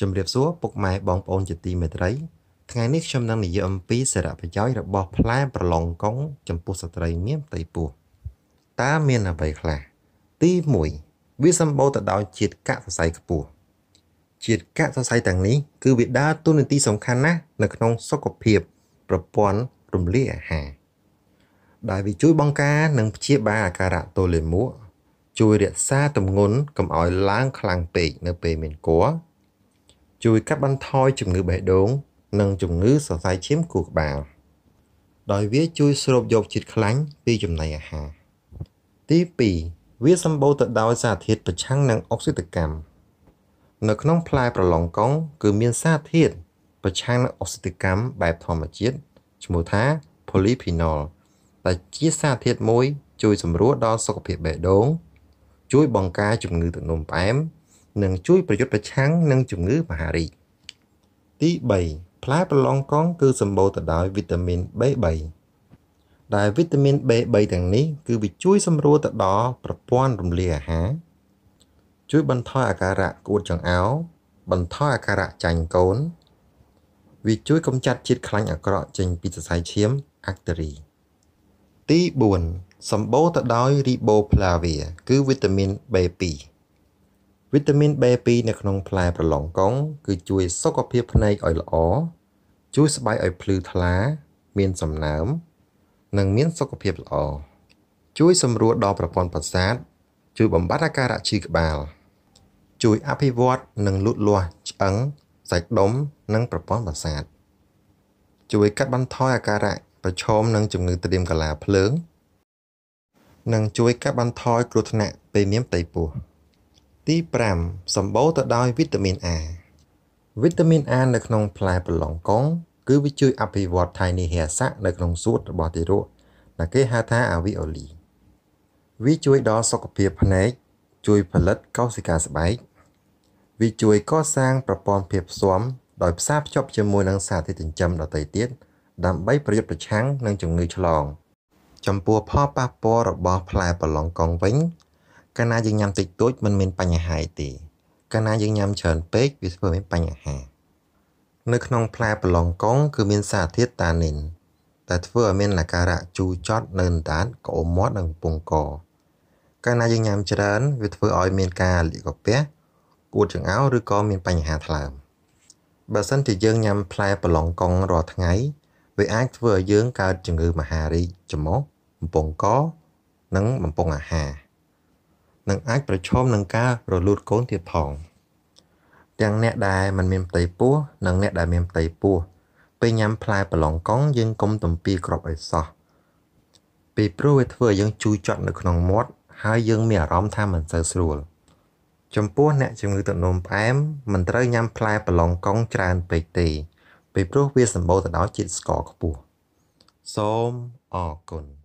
ជំរាបសួរពុកម៉ែបងប្អូនជាទីមេត្រីថ្ងៃនេះខ្ញុំនឹងនិយាយអំពីសារៈប្រយោជន៍របស់ផ្លែប្រឡងកុងចំពោះស្ត្រីមានផ្ទៃពោះតើមានអ្វីខ្លះទី1វាសម្បូរទៅដោយជាតិកាក់សរសៃខ្ពស់ជាតិកាក់សរសៃទាំងនេះគឺវាដើរតួនាទីសំខាន់ណាស់នៅក្នុងសុខភាព ប្រព័ន្ធរំលាយអាហារដែលវាជួយបង្ការនិងព្យាបាលអាការៈទល់លាមកជួយរក្សាទម្ងន់កុំឲ្យឡើងខ្លាំងពេក នៅពេលមានគ័រជួយកាត់បន្ថយជំងឺបេះដូងនិងជំងឺសរសៃឈាមខួរក្បាលដោយវាជួយស្រូបយកជាតិខ្លាញ់ពីចំណីអាហារទី2វាសម្បូរទៅដោយសារធាតុប្រឆាំងនឹងអុកស៊ីតកម្មនៅក្នុងផ្លែប្រឡងកុងគឺមានសារធាតុប្រឆាំងនឹងអុកស៊ីតកម្មបែបធម្មជាតិឈ្មោះថា polyphenol ដែលជាសារធាតុមួយ ជួយសម្រួលដល់សុខភាពបេះដូងជួយបង្ការជំងឺទឹកនោមផ្អែមនិងជួយប្រយុទ្ធប្រឆាំងនឹងជំងឺមហារីកទី3ផ្លែប្រឡងកងគឺសម្បូរទៅដោយវីតាមីន B3 ដែលវីតាមីន B3 ទាំងនេះគឺវាជួយសម្រួលទៅដល់ប្រព័ន្ធរំលាយអាហារជួយបន្ថយអាការៈក្អួតចង្អោរបន្ថយអាការៈចាញ់កូនវាជួយកម្ចាត់ជាតិខ្លាញ់អាក្រក់ចេញពីសរសៃឈាមអាក់តេរី ទី4សម្បូរទៅដោយ riboflavin គឺវីតាមីន B2 វីតាមីន B2 នៅក្នុងផ្លែប្រឡងកុងគឺជួយសុខភាពភ្នែកឲ្យល្អជួយស្បែកឲ្យភ្លឺថ្លាមានសំណើម និងមានសុខភាពល្អជួយ សម្រួលដល់ប្រព័ន្ធប្រសាទជួយបំបត្តិអាការៈឈឺក្បាលជួយអភិវឌ្ឍនិងលូតលាស់ឆ្អឹងសាច់ដុំ និងប្រព័ន្ធប្រសាទជួយកាត់បន្ថយអាការៈប្រឈមនឹងជំងឺត្រៀមកលាភ្លើងនិងជួយកាត់បន្ថយគ្រោះថ្នាក់ ពេលមានផ្ទៃពោះ។ទី5សម្បូរទៅដោយវីតាមីន A វីតាមីន A នៅក្នុងផ្លែប្រឡងកុងគឺវាជួយអភិវឌ្ឍថៃនីហេសៈនៅក្នុងសួតរបស់ទារកដែលគេហៅថាអាវីអូលីវាជួយដល់សុខភាពភ្នែកជួយផលិតកោសិកាស្បែកវាជួយកសាងប្រព័ន្ធភាពស៊ាំដោយផ្សារភ្ជាប់ជាមួយនឹងសារធាតុចិញ្ចឹមដទៃទៀតដើម្បីប្រយុទ្ធប្រឆាំងនឹងជំងឺឆ្លងចំពោះផលប៉ះពាល់របស់ ផ្លែប្រឡងកុងវិញកាលណាយើងញ៉ាំតិចតួចមិនមានបញ្ហាទេកាលណាយើងញ៉ាំច្រើនពេកវាធ្វើឲ្យមានបញ្ហានៅក្នុងផ្លែប្រឡងកង គឺមានសារធាតុតានីនដែលធ្វើឲ្យមានអាការៈជូរចត់នៅដានក្អមមាត់និងពងកកាលណាយើងញ៉ាំច្រើនវាធ្វើឲ្យ មានការលាកកាពះគួតចង្អោរឬក៏មានបញ្ហាថ្លើមបើសិនជាយើងញ៉ាំផ្លែប្រឡងកងរាល់ថ្ងៃវាអាចធ្វើឲ្យយើងកើតជំងឺមហារីកច្រមុះបំពង់កនិងបំពង់អាហារនិងអាចប្រឈមនឹងការរលូតកូនទៀតផងទាំងអ្នកដែលមិនមានផ្ទៃពោះនិងអ្នកដែលមានផ្ទៃពោះពេលញ៉ាំផ្លែប្រឡងកង់យើងកុំទំពីក្របឲ្យសោះពីព្រោះវាធ្វើឲ្យយើងជួយចត់នៅក្នុងមាត់ហើយយើងមានអារម្មណ៍ថាមិនសូវស្រួល ចំពោះអ្នកជំងឺទឹកនោមផ្អែមមិនត្រូវញ៉ាំផ្លែប្រឡងកង់ច្រើនពេកទេពីព្រោះវាសម្បូរទៅដោយជាតិស្ករខ្ពស់សូមអរគុណ